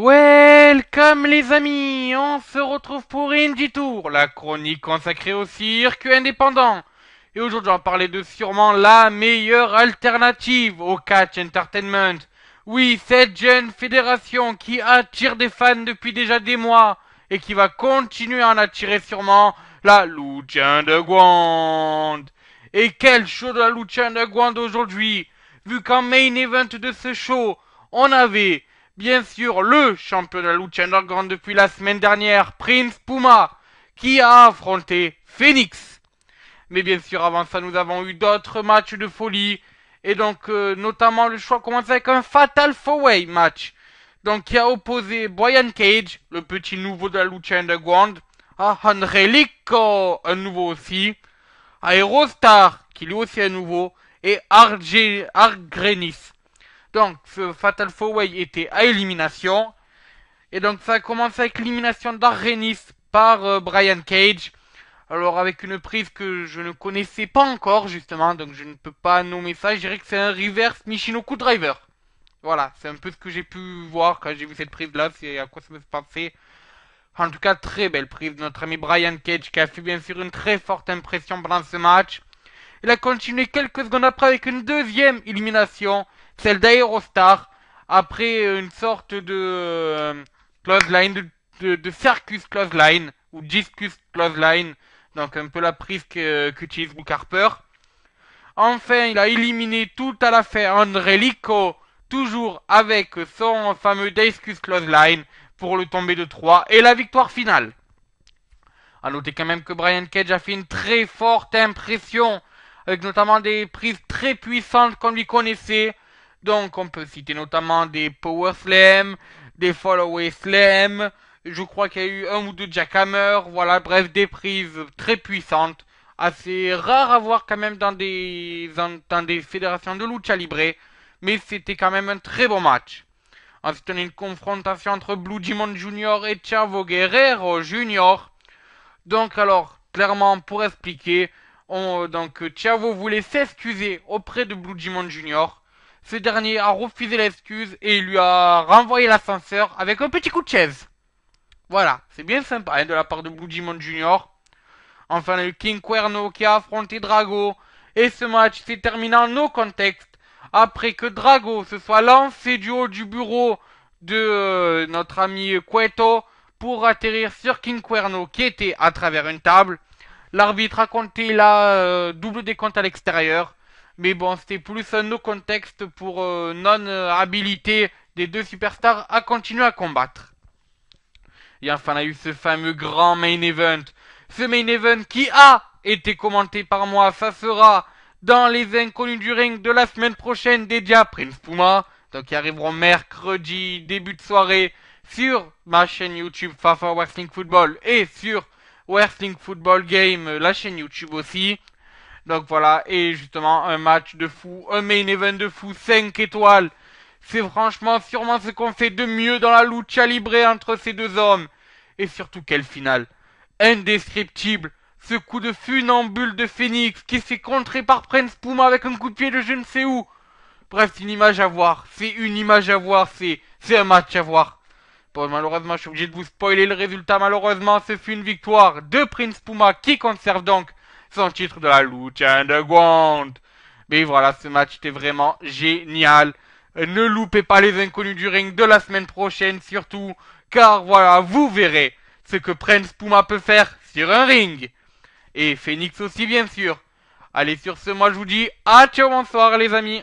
Welcome les amis, on se retrouve pour Indie Tour, la chronique consacrée au cirque indépendant. Et aujourd'hui on va parler de sûrement la meilleure alternative au Catch Entertainment. Oui, cette jeune fédération qui attire des fans depuis déjà des mois et qui va continuer à en attirer sûrement la Lucha Underground. Et quel show de la Lucha Underground aujourd'hui, vu qu'en main event de ce show, on avait bien sûr le champion de la Lucha underground depuis la semaine dernière, Prince Puma, qui a affronté Phoenix. Mais bien sûr, avant ça, nous avons eu d'autres matchs de folie. Et donc, euh, notamment, le choix commence avec un Fatal Four-Way match. Donc, qui a opposé Brian Cage, le petit nouveau de la lucha underground, à Lico, un nouveau aussi, à Aerostar, qui lui aussi est nouveau, et Argenis. Donc, ce Fatal Four Way était à élimination. Et donc, ça a commencé avec l'élimination d'Arrhenis par euh, Brian Cage. Alors, avec une prise que je ne connaissais pas encore, justement, donc je ne peux pas nommer ça. Je dirais que c'est un reverse Michinoku Driver. Voilà, c'est un peu ce que j'ai pu voir quand j'ai vu cette prise-là, c'est à quoi ça me passait. En tout cas, très belle prise de notre ami Brian Cage, qui a fait bien sûr une très forte impression pendant ce match. Il a continué quelques secondes après avec une deuxième élimination celle d'Aerostar, après une sorte de euh, close line de, circus clothesline, ou discus line donc un peu la prise qu'utilise Book Harper. Enfin, il a éliminé tout à la fin André Lico, toujours avec son fameux discus line pour le tomber de 3 et la victoire finale. A noter quand même que Brian Cage a fait une très forte impression, avec notamment des prises très puissantes qu'on lui connaissait, donc on peut citer notamment des Power Slam, des Fallaway Slam, je crois qu'il y a eu un ou deux jackhammer, voilà, bref, des prises très puissantes, assez rares à voir quand même dans des, dans, des fédérations de lucha libre, mais c'était quand même un très bon match. Ensuite, on a une confrontation entre Blue Demon Jr. et Chavo Guerrero Jr. Donc, alors, clairement, pour expliquer, on, donc, Chavo voulait s'excuser auprès de Blue Demon Jr. Ce dernier a refusé l'excuse et lui a renvoyé l'ascenseur avec un petit coup de chaise. Voilà, c'est bien sympa hein, de la part de Blue Junior. Enfin, le King Cuerno qui a affronté Drago. Et ce match s'est terminé en no contexte après que Drago se soit lancé du haut du bureau de euh, notre ami Cueto pour atterrir sur King Cuerno qui était à travers une table. L'arbitre a compté la euh, double décompte à l'extérieur mais bon, c'était plus un no contexte pour euh, non-habilité euh, des deux superstars à continuer à combattre. Et enfin, on a eu ce fameux grand main event. Ce main event qui a été commenté par moi, ça sera dans les inconnus du ring de la semaine prochaine déjà à Prince Puma. Donc, ils arriveront mercredi, début de soirée, sur ma chaîne YouTube Fafa Wrestling Football et sur Wrestling Football Game, la chaîne YouTube aussi. Donc voilà, et justement un match de fou, un main event de fou, 5 étoiles. C'est franchement sûrement ce qu'on fait de mieux dans la lucha libre entre ces deux hommes. Et surtout quelle finale. Indescriptible. Ce coup de funambule de Phoenix qui s'est contré par Prince Puma avec un coup de pied de je ne sais où. Bref, c'est une image à voir. C'est une image à voir. C'est, c'est un match à voir. Bon, malheureusement, je suis obligé de vous spoiler le résultat. Malheureusement, ce fut une victoire de Prince Puma qui conserve donc son titre de la hein, de underground. Mais voilà, ce match était vraiment génial. Ne loupez pas les inconnus du ring de la semaine prochaine surtout, car voilà, vous verrez ce que Prince Puma peut faire sur un ring. Et Phoenix aussi bien sûr. Allez sur ce, moi je vous dis à ciao bonsoir les amis.